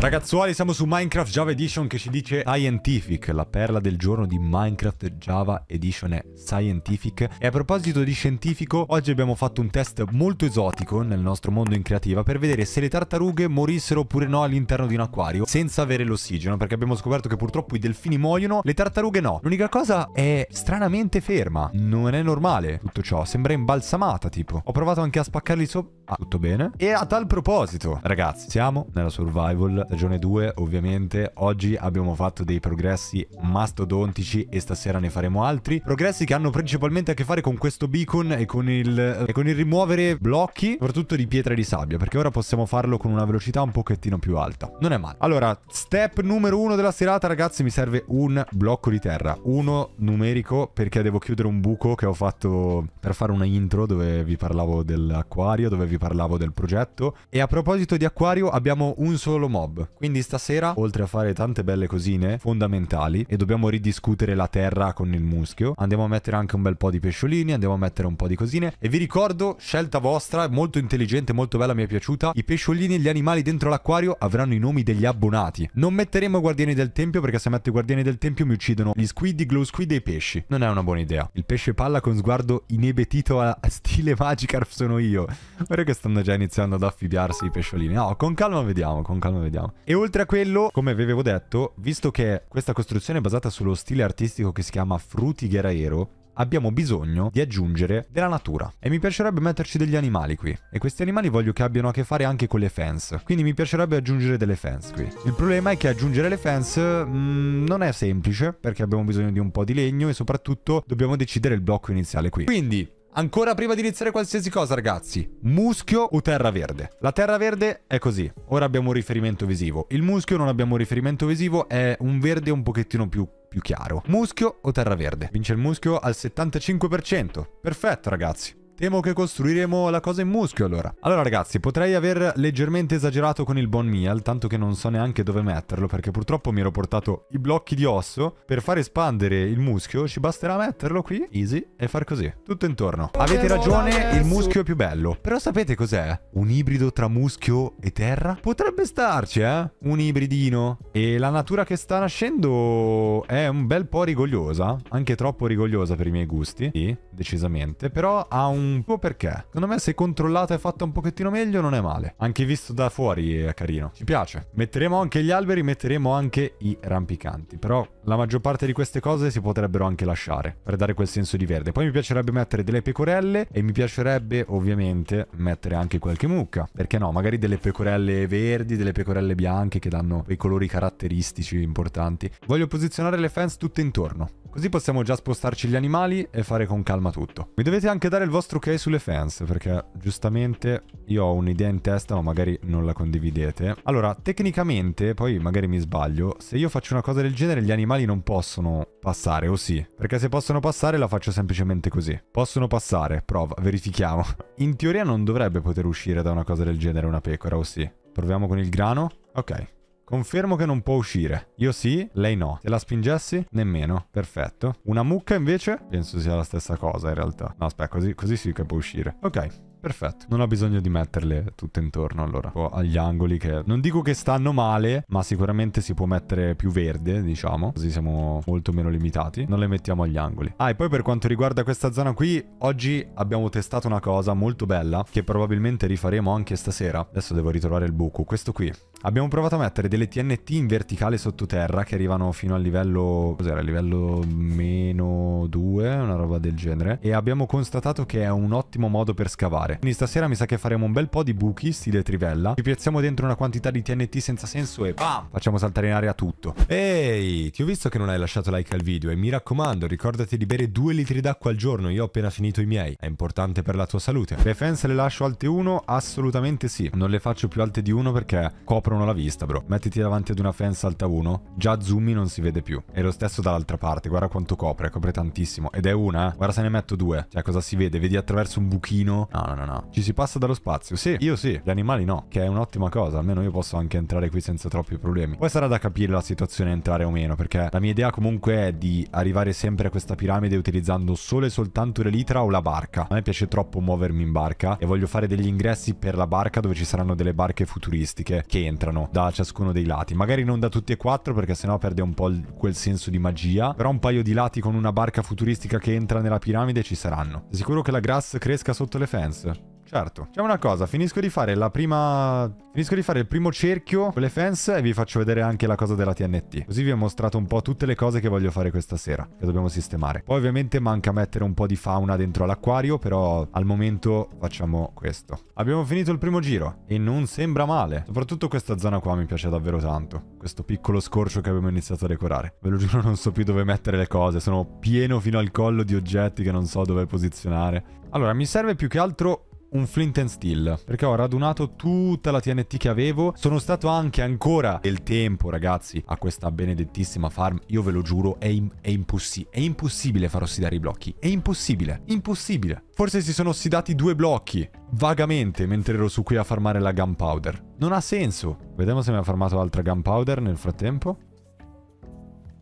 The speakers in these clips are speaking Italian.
Ragazzuoli, siamo su Minecraft Java Edition che ci dice Scientific. La perla del giorno di Minecraft Java Edition è Scientific. E a proposito di scientifico, oggi abbiamo fatto un test molto esotico nel nostro mondo in creativa per vedere se le tartarughe morissero oppure no all'interno di un acquario senza avere l'ossigeno, perché abbiamo scoperto che purtroppo i delfini muoiono, le tartarughe no. L'unica cosa è stranamente ferma. Non è normale tutto ciò, sembra imbalsamata tipo. Ho provato anche a spaccarli sopra. Ah, tutto bene. E a tal proposito, ragazzi, siamo nella survival stagione 2 ovviamente. Oggi abbiamo fatto dei progressi mastodontici e stasera ne faremo altri. Progressi che hanno principalmente a che fare con questo beacon e con il, e con il rimuovere blocchi, soprattutto di pietra e di sabbia, perché ora possiamo farlo con una velocità un pochettino più alta. Non è male. Allora, step numero 1 della serata ragazzi mi serve un blocco di terra. Uno numerico perché devo chiudere un buco che ho fatto per fare una intro dove vi parlavo dell'acquario, dove vi parlavo del progetto. E a proposito di acquario abbiamo un solo mob Job. Quindi stasera, oltre a fare tante belle cosine fondamentali, e dobbiamo ridiscutere la terra con il muschio, andiamo a mettere anche un bel po' di pesciolini, andiamo a mettere un po' di cosine. E vi ricordo, scelta vostra, molto intelligente, molto bella, mi è piaciuta. I pesciolini e gli animali dentro l'acquario avranno i nomi degli abbonati. Non metteremo guardiani del tempio perché se metto i guardiani del tempio mi uccidono gli squid, i glow squid e i pesci. Non è una buona idea. Il pesce palla con sguardo inebetito a stile Magikarp sono io. Ora che stanno già iniziando ad affibbiarsi i pesciolini. No, con calma vediamo, con calma vediamo. E oltre a quello, come vi avevo detto, visto che questa costruzione è basata sullo stile artistico che si chiama Frutigheraero, abbiamo bisogno di aggiungere della natura. E mi piacerebbe metterci degli animali qui. E questi animali voglio che abbiano a che fare anche con le fence. Quindi mi piacerebbe aggiungere delle fence qui. Il problema è che aggiungere le fence mh, mm, non è semplice, perché abbiamo bisogno di un po' di legno e soprattutto dobbiamo decidere il blocco iniziale qui. Quindi... Ancora prima di iniziare qualsiasi cosa, ragazzi. Muschio o terra verde? La terra verde è così. Ora abbiamo un riferimento visivo. Il muschio non abbiamo un riferimento visivo, è un verde un pochettino più più chiaro. Muschio o terra verde? Vince il muschio al 75%. Perfetto, ragazzi. Temo che costruiremo la cosa in muschio allora. Allora ragazzi, potrei aver leggermente esagerato con il bone meal, tanto che non so neanche dove metterlo, perché purtroppo mi ero portato i blocchi di osso. Per far espandere il muschio ci basterà metterlo qui, easy, e far così. Tutto intorno. Avete ragione, il muschio è più bello. Però sapete cos'è? Un ibrido tra muschio e terra? Potrebbe starci, eh? Un ibridino. E la natura che sta nascendo è un bel po' rigogliosa, anche troppo rigogliosa per i miei gusti, sì, decisamente. Però ha un un po' perché. Secondo me se controllata e fatta un pochettino meglio non è male. Anche visto da fuori è carino. Ci piace. Metteremo anche gli alberi, metteremo anche i rampicanti. Però la maggior parte di queste cose si potrebbero anche lasciare per dare quel senso di verde. Poi mi piacerebbe mettere delle pecorelle e mi piacerebbe ovviamente mettere anche qualche mucca. Perché no? Magari delle pecorelle verdi, delle pecorelle bianche che danno quei colori caratteristici importanti. Voglio posizionare le fence tutte intorno. Così possiamo già spostarci gli animali e fare con calma tutto. Mi dovete anche dare il vostro ok sulle fence, perché giustamente io ho un'idea in testa, ma magari non la condividete. Allora, tecnicamente, poi magari mi sbaglio, se io faccio una cosa del genere gli animali non possono passare, o sì? Perché se possono passare la faccio semplicemente così. Possono passare, prova, verifichiamo. In teoria non dovrebbe poter uscire da una cosa del genere una pecora, o sì? Proviamo con il grano? Ok. Confermo che non può uscire. Io sì, lei no. Se la spingessi? Nemmeno. Perfetto. Una mucca invece? Penso sia la stessa cosa in realtà. No, aspetta, così, così sì che può uscire. Ok. Perfetto, non ho bisogno di metterle tutte intorno allora, o agli angoli che non dico che stanno male, ma sicuramente si può mettere più verde, diciamo, così siamo molto meno limitati. Non le mettiamo agli angoli. Ah, e poi per quanto riguarda questa zona qui, oggi abbiamo testato una cosa molto bella che probabilmente rifaremo anche stasera. Adesso devo ritrovare il buco, questo qui. Abbiamo provato a mettere delle TNT in verticale sottoterra che arrivano fino al livello... cos'era? Livello meno 2, una roba del genere. E abbiamo constatato che è un ottimo modo per scavare. Quindi stasera mi sa che faremo un bel po' di buchi, stile trivella. Ci piazziamo dentro una quantità di TNT senza senso e bam! Facciamo saltare in aria tutto. Ehi! Ti ho visto che non hai lasciato like al video e mi raccomando, ricordati di bere 2 litri d'acqua al giorno. Io ho appena finito i miei. È importante per la tua salute. Le fence le lascio alte 1? Assolutamente sì. Non le faccio più alte di 1 perché copro aprono la vista, bro. Mettiti davanti ad una fence alta 1, già zoomi non si vede più. E lo stesso dall'altra parte, guarda quanto copre, copre tantissimo. Ed è una, eh. Guarda se ne metto due. Cioè, cosa si vede? Vedi attraverso un buchino? No, no, no, no. Ci si passa dallo spazio? Sì, io sì. Gli animali no, che è un'ottima cosa. Almeno io posso anche entrare qui senza troppi problemi. Poi sarà da capire la situazione entrare o meno, perché la mia idea comunque è di arrivare sempre a questa piramide utilizzando solo e soltanto l'elitra o la barca. A me piace troppo muovermi in barca e voglio fare degli ingressi per la barca dove ci saranno delle barche futuristiche che entrano entrano da ciascuno dei lati. Magari non da tutti e quattro perché sennò perde un po' quel senso di magia, però un paio di lati con una barca futuristica che entra nella piramide ci saranno. Sicuro che la grass cresca sotto le fence? Certo. Facciamo una cosa, finisco di fare la prima... Finisco di fare il primo cerchio con le fence e vi faccio vedere anche la cosa della TNT. Così vi ho mostrato un po' tutte le cose che voglio fare questa sera, che dobbiamo sistemare. Poi ovviamente manca mettere un po' di fauna dentro all'acquario, però al momento facciamo questo. Abbiamo finito il primo giro e non sembra male. Soprattutto questa zona qua mi piace davvero tanto. Questo piccolo scorcio che abbiamo iniziato a decorare. Ve lo giuro non so più dove mettere le cose, sono pieno fino al collo di oggetti che non so dove posizionare. Allora, mi serve più che altro un flint and steel perché ho radunato tutta la TNT che avevo sono stato anche ancora del tempo ragazzi a questa benedettissima farm io ve lo giuro è, im è, impossi è impossibile far ossidare i blocchi è impossibile impossibile forse si sono ossidati due blocchi vagamente mentre ero su qui a farmare la gunpowder non ha senso vediamo se mi ha farmato altra gunpowder nel frattempo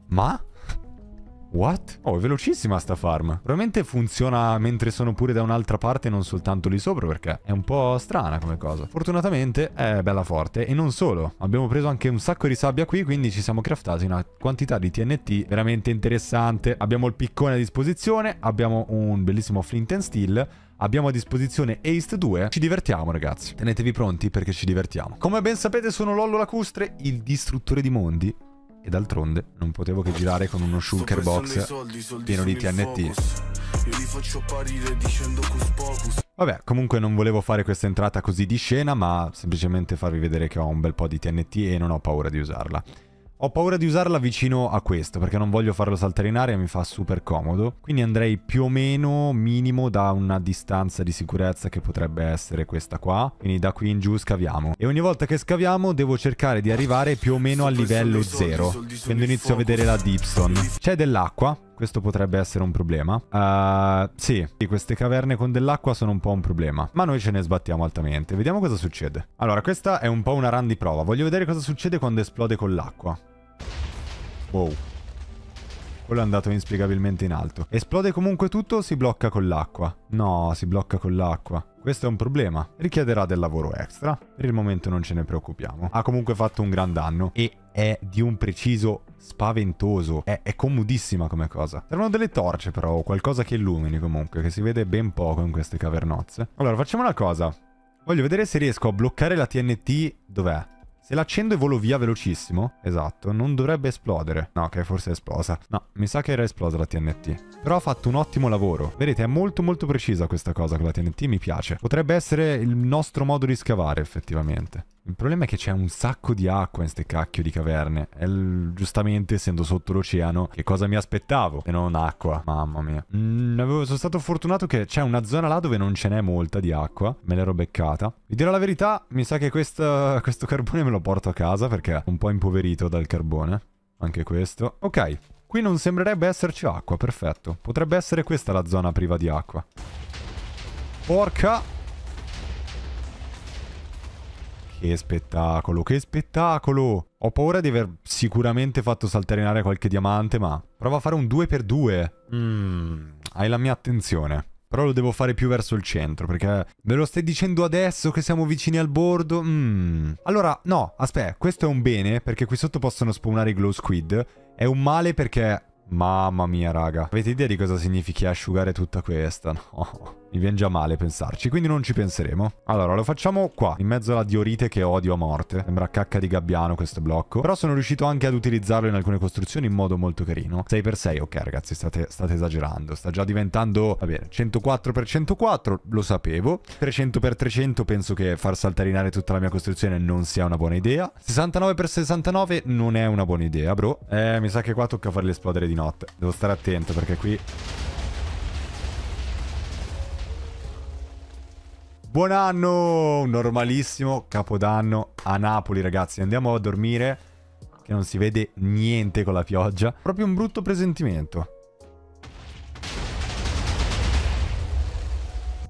ma What? Oh, è velocissima sta farm. Probabilmente funziona mentre sono pure da un'altra parte, non soltanto lì sopra, perché è un po' strana come cosa. Fortunatamente è bella forte. E non solo. Abbiamo preso anche un sacco di sabbia qui, quindi ci siamo craftati una quantità di TNT veramente interessante. Abbiamo il piccone a disposizione, abbiamo un bellissimo flint and steel, Abbiamo a disposizione Ace 2, ci divertiamo ragazzi. Tenetevi pronti perché ci divertiamo. Come ben sapete sono Lollo Lacustre, il distruttore di mondi e d'altronde non potevo che girare con uno shulker box soldi, soldi pieno di TNT. Vabbè, comunque non volevo fare questa entrata così di scena, ma semplicemente farvi vedere che ho un bel po' di TNT e non ho paura di usarla. Ho paura di usarla vicino a questo perché non voglio farlo saltare in aria, mi fa super comodo. Quindi andrei più o meno minimo da una distanza di sicurezza che potrebbe essere questa qua. Quindi da qui in giù scaviamo. E ogni volta che scaviamo devo cercare di arrivare più o meno al livello 0. Quando inizio a vedere la Dipson. C'è dell'acqua, questo potrebbe essere un problema. Uh, sì, queste caverne con dell'acqua sono un po' un problema. Ma noi ce ne sbattiamo altamente. Vediamo cosa succede. Allora, questa è un po' una run di prova. Voglio vedere cosa succede quando esplode con l'acqua. Wow. Quello è andato inspiegabilmente in alto. Esplode comunque tutto o si blocca con l'acqua? No, si blocca con l'acqua. Questo è un problema. Richiederà del lavoro extra. Per il momento non ce ne preoccupiamo. Ha comunque fatto un gran danno e è di un preciso spaventoso. È, è comodissima come cosa. Servono delle torce però o qualcosa che illumini comunque, che si vede ben poco in queste cavernozze. Allora, facciamo una cosa. Voglio vedere se riesco a bloccare la TNT. Dov'è? Se l'accendo e volo via velocissimo, esatto, non dovrebbe esplodere. No, ok, forse è esplosa. No, mi sa che era esplosa la TNT. Però ha fatto un ottimo lavoro. Vedete, è molto molto precisa questa cosa con la TNT, mi piace. Potrebbe essere il nostro modo di scavare, effettivamente. Il problema è che c'è un sacco di acqua in ste cacchio di caverne. E giustamente, essendo sotto l'oceano, che cosa mi aspettavo? Se non acqua, mamma mia. Mm, avevo, sono stato fortunato che c'è una zona là dove non ce n'è molta di acqua. Me l'ero beccata. Vi dirò la verità, mi sa che questa, questo carbone me lo porto a casa perché è un po' impoverito dal carbone. Anche questo. Ok, qui non sembrerebbe esserci acqua, perfetto. Potrebbe essere questa la zona priva di acqua. Porca... Che spettacolo, che spettacolo! Ho paura di aver sicuramente fatto saltare in aria qualche diamante, ma... Prova a fare un 2x2. Mmm, hai la mia attenzione. Però lo devo fare più verso il centro, perché me lo stai dicendo adesso che siamo vicini al bordo? Mmm... Allora, no, aspetta, questo è un bene, perché qui sotto possono spawnare i glow squid. È un male perché... Mamma mia, raga. Avete idea di cosa significhi asciugare tutta questa? No. Mi viene già male pensarci, quindi non ci penseremo. Allora, lo facciamo qua, in mezzo alla diorite che odio a morte. Sembra cacca di gabbiano questo blocco. Però sono riuscito anche ad utilizzarlo in alcune costruzioni in modo molto carino. 6x6, ok ragazzi, state, state esagerando. Sta già diventando, va bene, 104x104, lo sapevo. 300x300 penso che far saltarinare tutta la mia costruzione non sia una buona idea. 69x69 non è una buona idea, bro. Eh, mi sa che qua tocca farli esplodere di notte. Devo stare attento perché qui... Buon anno, un normalissimo capodanno a Napoli ragazzi, andiamo a dormire che non si vede niente con la pioggia, proprio un brutto presentimento.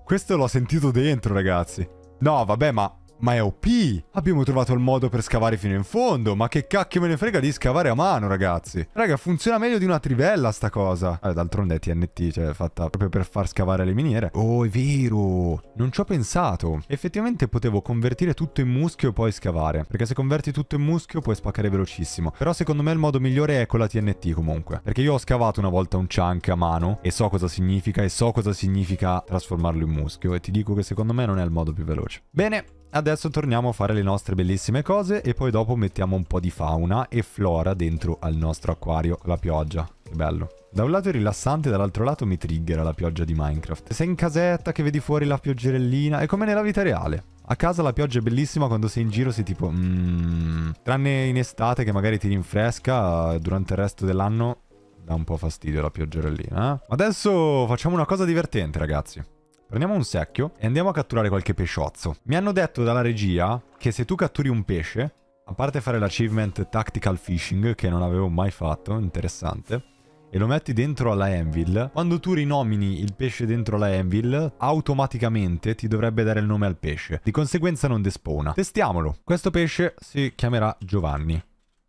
Questo l'ho sentito dentro ragazzi. No vabbè ma ma è OP! Abbiamo trovato il modo per scavare fino in fondo, ma che cacchio me ne frega di scavare a mano, ragazzi! Raga, funziona meglio di una trivella sta cosa! Allora, eh, d'altronde è TNT, cioè è fatta proprio per far scavare le miniere. Oh, è vero! Non ci ho pensato! Effettivamente potevo convertire tutto in muschio e poi scavare, perché se converti tutto in muschio puoi spaccare velocissimo. Però secondo me il modo migliore è con la TNT comunque, perché io ho scavato una volta un chunk a mano e so cosa significa e so cosa significa trasformarlo in muschio e ti dico che secondo me non è il modo più veloce. Bene, Adesso torniamo a fare le nostre bellissime cose e poi dopo mettiamo un po' di fauna e flora dentro al nostro acquario con la pioggia. Che bello. Da un lato è rilassante, dall'altro lato mi triggera la pioggia di Minecraft. Sei in casetta che vedi fuori la pioggerellina, è come nella vita reale. A casa la pioggia è bellissima quando sei in giro, sei tipo... Mm, tranne in estate che magari ti rinfresca, durante il resto dell'anno dà un po' fastidio la pioggerellina. Eh? Adesso facciamo una cosa divertente ragazzi. Prendiamo un secchio e andiamo a catturare qualche pesciozzo. Mi hanno detto dalla regia che se tu catturi un pesce, a parte fare l'achievement Tactical Fishing, che non avevo mai fatto, interessante, e lo metti dentro alla anvil, quando tu rinomini il pesce dentro la anvil, automaticamente ti dovrebbe dare il nome al pesce. Di conseguenza non despona. Testiamolo. Questo pesce si chiamerà Giovanni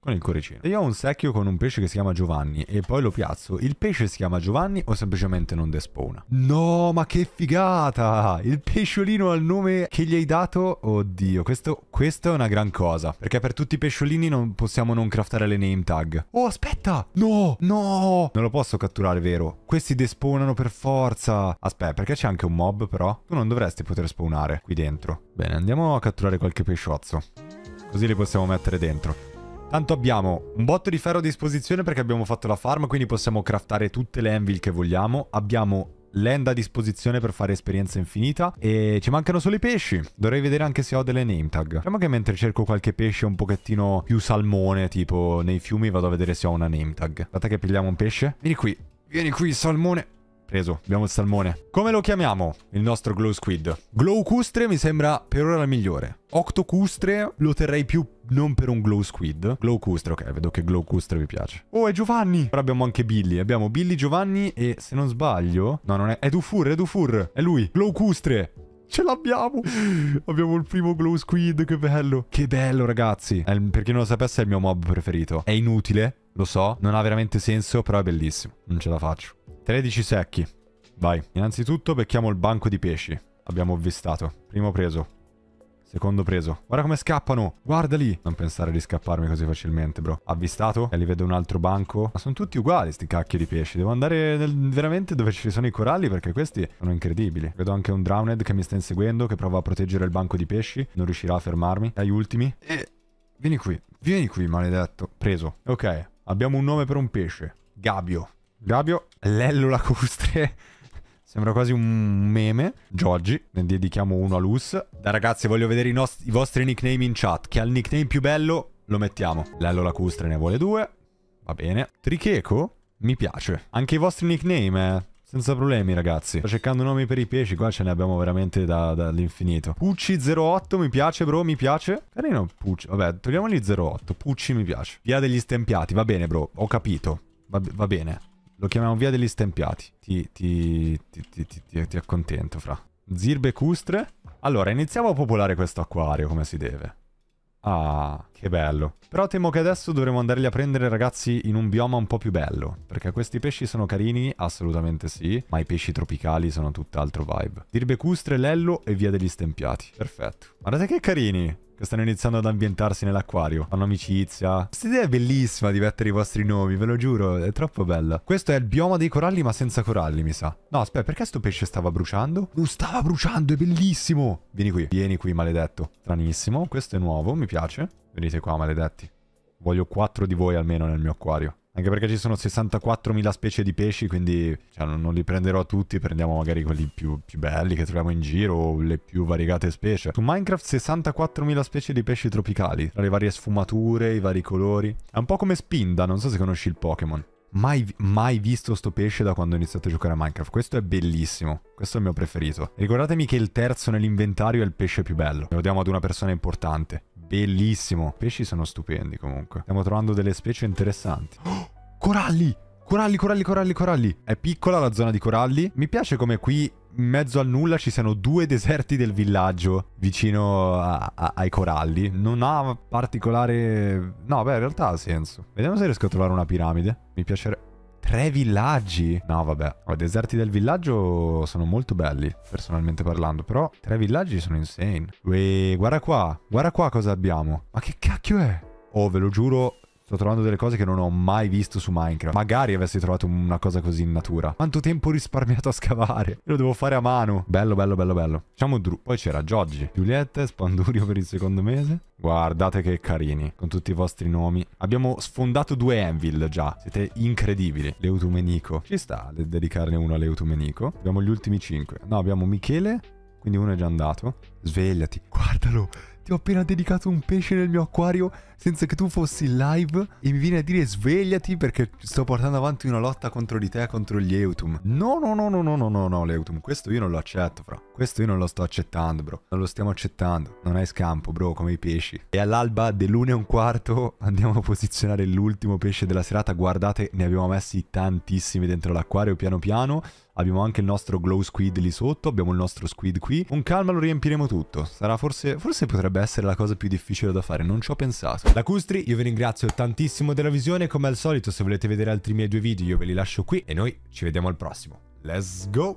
con il cuoricino. Se io ho un secchio con un pesce che si chiama Giovanni e poi lo piazzo, il pesce si chiama Giovanni o semplicemente non despona? No, ma che figata! Il pesciolino al nome che gli hai dato? Oddio, questo, questo è una gran cosa. Perché per tutti i pesciolini non possiamo non craftare le name tag. Oh, aspetta! No! No! Non lo posso catturare, vero? Questi despawnano per forza. Aspetta, perché c'è anche un mob, però? Tu non dovresti poter spawnare qui dentro. Bene, andiamo a catturare qualche pesciozzo. Così li possiamo mettere dentro. Tanto abbiamo un botto di ferro a disposizione perché abbiamo fatto la farm, quindi possiamo craftare tutte le anvil che vogliamo. Abbiamo land a disposizione per fare esperienza infinita e ci mancano solo i pesci dovrei vedere anche se ho delle name tag diciamo che mentre cerco qualche pesce un pochettino più salmone tipo nei fiumi vado a vedere se ho una name tag aspetta che pigliamo un pesce vieni qui vieni qui salmone Preso, abbiamo il salmone. Come lo chiamiamo il nostro glow squid? Glow custre mi sembra per ora la migliore. Octocustre lo terrei più non per un glow squid. Glow custre, ok, vedo che glow custre vi piace. Oh, è Giovanni! Però abbiamo anche Billy. Abbiamo Billy, Giovanni e se non sbaglio... No, non è... È Dufur, è Dufur! È lui! Glow custre! Ce l'abbiamo! Abbiamo il primo glow squid, che bello! Che bello, ragazzi! È, per chi non lo sapesse è il mio mob preferito. È inutile, lo so, non ha veramente senso, però è bellissimo. Non ce la faccio. 13 secchi. Vai. Innanzitutto becchiamo il banco di pesci. Abbiamo avvistato. Primo preso. Secondo preso. Guarda come scappano. Guarda lì. Non pensare di scapparmi così facilmente, bro. Avvistato. E li vedo un altro banco. Ma sono tutti uguali, sti cacchi di pesci. Devo andare nel... veramente dove ci sono i coralli perché questi sono incredibili. Vedo anche un Drowned che mi sta inseguendo, che prova a proteggere il banco di pesci. Non riuscirà a fermarmi. Dai, ultimi. E... Vieni qui. Vieni qui, maledetto. Preso. Ok. Abbiamo un nome per un pesce. Gabio. Gabio, Lello lacustre. Sembra quasi un meme. Giorgi, ne dedichiamo uno a Luz. Dai ragazzi, voglio vedere i, i, vostri nickname in chat. Chi ha il nickname più bello lo mettiamo. Lello lacustre ne vuole due. Va bene. Tricheco? Mi piace. Anche i vostri nickname, eh. Senza problemi, ragazzi. Sto cercando nomi per i pesci, qua ce ne abbiamo veramente dall'infinito. Da Pucci08, mi piace, bro, mi piace. Carino, Pucci. Vabbè, togliamo 08. Pucci mi piace. Via degli stempiati, va bene, bro. Ho capito. va, va bene. Lo chiamiamo via degli stempiati. Ti, ti, ti, ti accontento, fra. Zirbe custre. Allora, iniziamo a popolare questo acquario come si deve. Ah, che bello. Però temo che adesso dovremo andarli a prendere, ragazzi, in un bioma un po' più bello. Perché questi pesci sono carini? Assolutamente sì. Ma i pesci tropicali sono tutt'altro vibe. Dirbe custre, lello e via degli stempiati. Perfetto. Guardate che carini che stanno iniziando ad ambientarsi nell'acquario. Fanno amicizia. Questa idea è bellissima di mettere i vostri nomi, ve lo giuro, è troppo bella. Questo è il bioma dei coralli ma senza coralli, mi sa. No, aspetta, perché sto pesce stava bruciando? Lo stava bruciando, è bellissimo! Vieni qui, vieni qui, maledetto. Stranissimo, questo è nuovo, mi piace. Venite qua, maledetti. Voglio quattro di voi almeno nel mio acquario. Anche perché ci sono 64.000 specie di pesci, quindi cioè, non, li prenderò tutti, prendiamo magari quelli più, più, belli che troviamo in giro o le più variegate specie. Su Minecraft 64.000 specie di pesci tropicali, tra le varie sfumature, i vari colori. È un po' come Spinda, non so se conosci il Pokémon. Mai, mai, visto sto pesce da quando ho iniziato a giocare a Minecraft. Questo è bellissimo. Questo è il mio preferito. Ricordatemi che il terzo nell'inventario è il pesce più bello. Lo diamo ad una persona importante bellissimo. I pesci sono stupendi comunque. Stiamo trovando delle specie interessanti. Oh, coralli! Coralli, coralli, coralli, coralli. È piccola la zona di coralli. Mi piace come qui in mezzo al nulla ci siano due deserti del villaggio vicino a, a, ai coralli. Non ha particolare... No, beh, in realtà ha senso. Vediamo se riesco a trovare una piramide. Mi piacerebbe... Tre villaggi. No, vabbè. I deserti del villaggio sono molto belli, personalmente parlando. Però tre villaggi sono insane. Uè, guarda qua. Guarda qua cosa abbiamo. Ma che cacchio è? Oh, ve lo giuro, Sto trovando delle cose che non ho mai visto su Minecraft. Magari avessi trovato una cosa così in natura. Quanto tempo ho risparmiato a scavare. lo devo fare a mano. Bello, bello, bello, bello. Facciamo Drew. Poi c'era Giorgi. Giulietta, Spandurio per il secondo mese. Guardate che carini, con tutti i vostri nomi. Abbiamo sfondato due Anvil già. Siete incredibili. Leutumenico. Ci sta a dedicarne uno a Leutumenico. Abbiamo gli ultimi cinque. No, abbiamo Michele. Quindi uno è già andato. Svegliati. Guardalo. Ti ho appena dedicato un pesce nel mio acquario senza che tu fossi live e mi viene a dire svegliati perché sto portando avanti una lotta contro di te, contro gli Eutum. No, no, no, no, no, no, no, no, Leutum. Questo io non lo accetto, fra. Questo io non lo sto accettando, bro. Non lo stiamo accettando. Non hai scampo, bro, come i pesci. E all'alba dell'una e un quarto andiamo a posizionare l'ultimo pesce della serata. Guardate, ne abbiamo messi tantissimi dentro l'acquario piano piano. Abbiamo anche il nostro glow squid lì sotto, abbiamo il nostro squid qui. Con calma lo riempiremo tutto. Sarà forse, forse potrebbe essere la cosa più difficile da fare, non ci ho pensato. Custri, io vi ringrazio tantissimo della visione. Come al solito, se volete vedere altri miei due video, io ve li lascio qui. E noi ci vediamo al prossimo. Let's go!